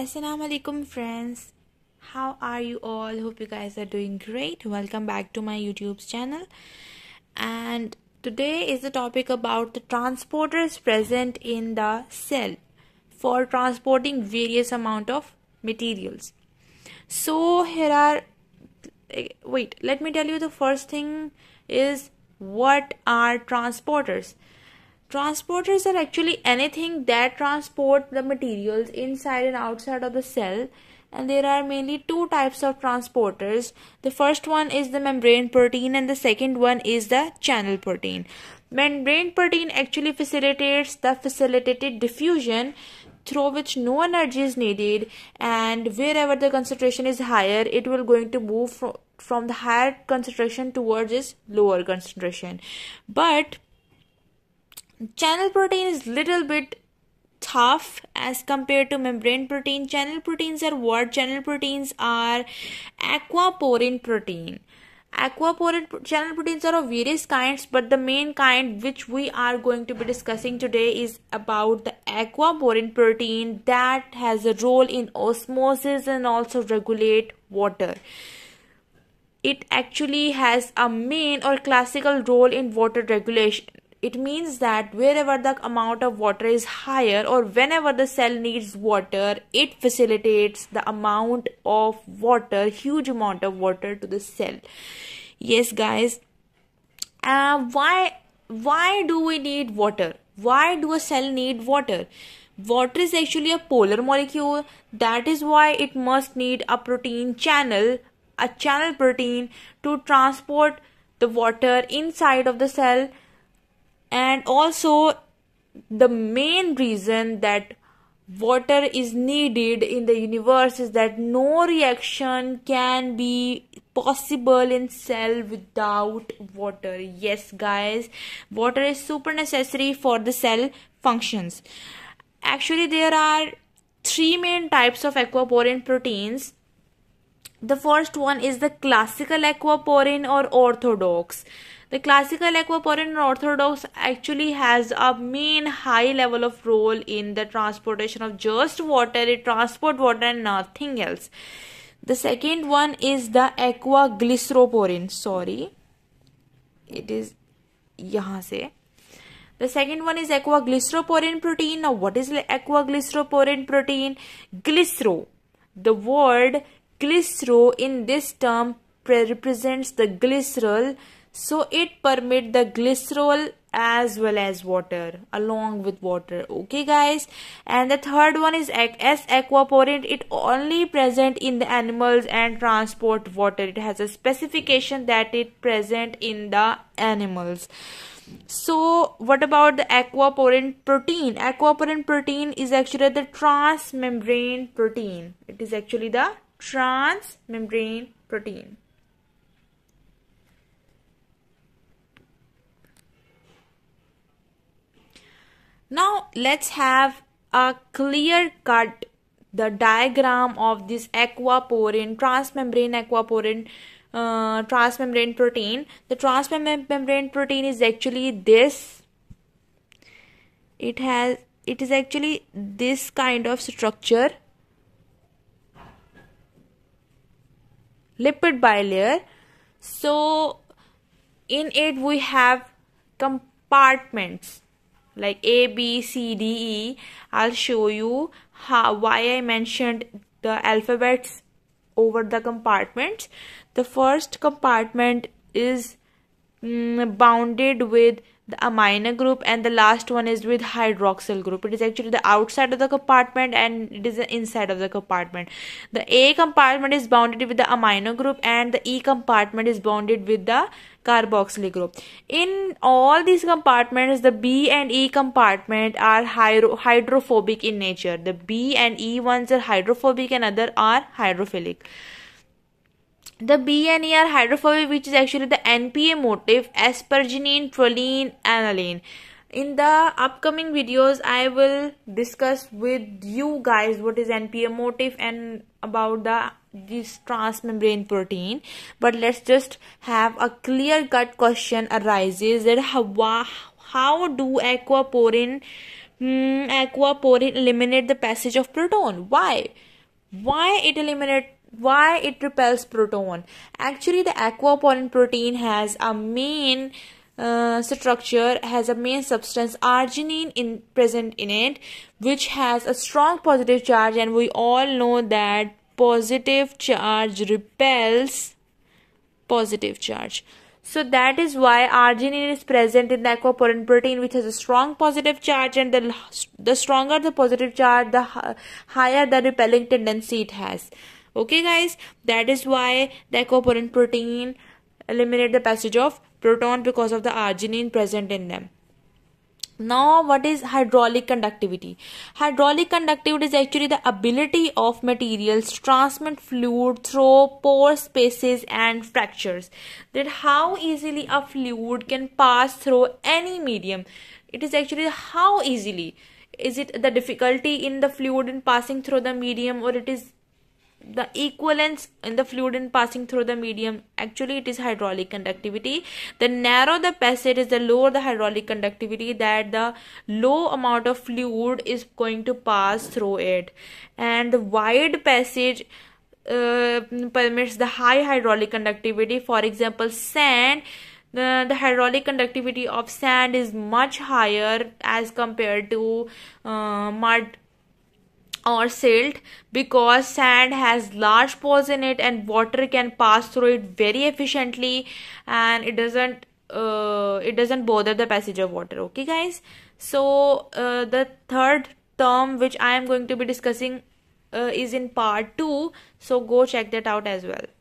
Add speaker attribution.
Speaker 1: assalamu alaikum friends how are you all hope you guys are doing great welcome back to my youtube's channel and today is the topic about the transporters present in the cell for transporting various amount of materials so here are eh, wait let me tell you the first thing is what are transporters Transporters are actually anything that transport the materials inside and outside of the cell and there are mainly two types of transporters the first one is the membrane protein and the second one is the channel protein membrane protein actually facilitates the facilitated diffusion through which no energy is needed and wherever the concentration is higher it will going to move from, from the higher concentration towards its lower concentration but channel protein is little bit tough as compared to membrane protein channel proteins are what channel proteins are aquaporin protein aquaporin channel proteins are of various kinds but the main kind which we are going to be discussing today is about the aquaporin protein that has a role in osmosis and also regulate water it actually has a main or classical role in water regulation it means that wherever the amount of water is higher or whenever the cell needs water, it facilitates the amount of water, huge amount of water to the cell. Yes, guys. Uh, why why do we need water? Why do a cell need water? water is actually a polar molecule that is why it must need a protein channel a channel protein to transport the water inside of the cell and also the main reason that water is needed in the universe is that no reaction can be possible in cell without water yes guys water is super necessary for the cell functions actually there are three main types of aquaporin proteins the first one is the classical aquaporin or orthodox the classical aquaporin or orthodox actually has a main high level of role in the transportation of just water it transport water and nothing else the second one is the aqua glyceroporin sorry it is yahan se the second one is aqua glyceroporin protein now what is aqua glyceroporin protein glycero the word Glycerol in this term represents the glycerol so it permit the glycerol as well as water along with water okay guys and the third one is as aquaporin. it only present in the animals and transport water it has a specification that it present in the animals so what about the aquaporin protein Aquaporin protein is actually the transmembrane protein it is actually the transmembrane protein. Now let's have a clear cut the diagram of this aquaporin transmembrane aquaporin uh, transmembrane protein. The transmembrane protein is actually this. It has it is actually this kind of structure lipid bilayer so in it we have compartments like a b c d e i'll show you how why i mentioned the alphabets over the compartments the first compartment is mm, bounded with the amino group and the last one is with hydroxyl group it is actually the outside of the compartment and it is the inside of the compartment the a compartment is bounded with the amino group and the e compartment is bounded with the carboxylic group in all these compartments the b and e compartment are hydro hydrophobic in nature the b and e ones are hydrophobic and other are hydrophilic the BNER hydrophobic which is actually the NPA motif asperginine, proline aniline in the upcoming videos I will discuss with you guys what is NPA motif and about the this transmembrane protein but let's just have a clear cut question arises that how, how do aquaporin hmm, aquaporin eliminate the passage of proton why why it eliminate why it repels proton actually the aquaporin protein has a main uh, structure has a main substance arginine in present in it which has a strong positive charge and we all know that positive charge repels positive charge so that is why arginine is present in the aquaporin protein which has a strong positive charge and the the stronger the positive charge the higher the repelling tendency it has okay guys that is why the covalent protein eliminate the passage of proton because of the arginine present in them now what is hydraulic conductivity hydraulic conductivity is actually the ability of materials transmit fluid through pore spaces and fractures that how easily a fluid can pass through any medium it is actually how easily is it the difficulty in the fluid in passing through the medium or it is the equivalence in the fluid in passing through the medium actually it is hydraulic conductivity the narrow the passage is the lower the hydraulic conductivity that the low amount of fluid is going to pass through it and the wide passage uh, permits the high hydraulic conductivity for example sand the, the hydraulic conductivity of sand is much higher as compared to uh, mud or silt because sand has large pores in it and water can pass through it very efficiently and it doesn't uh, it doesn't bother the passage of water okay guys so uh, the third term which i am going to be discussing uh, is in part 2 so go check that out as well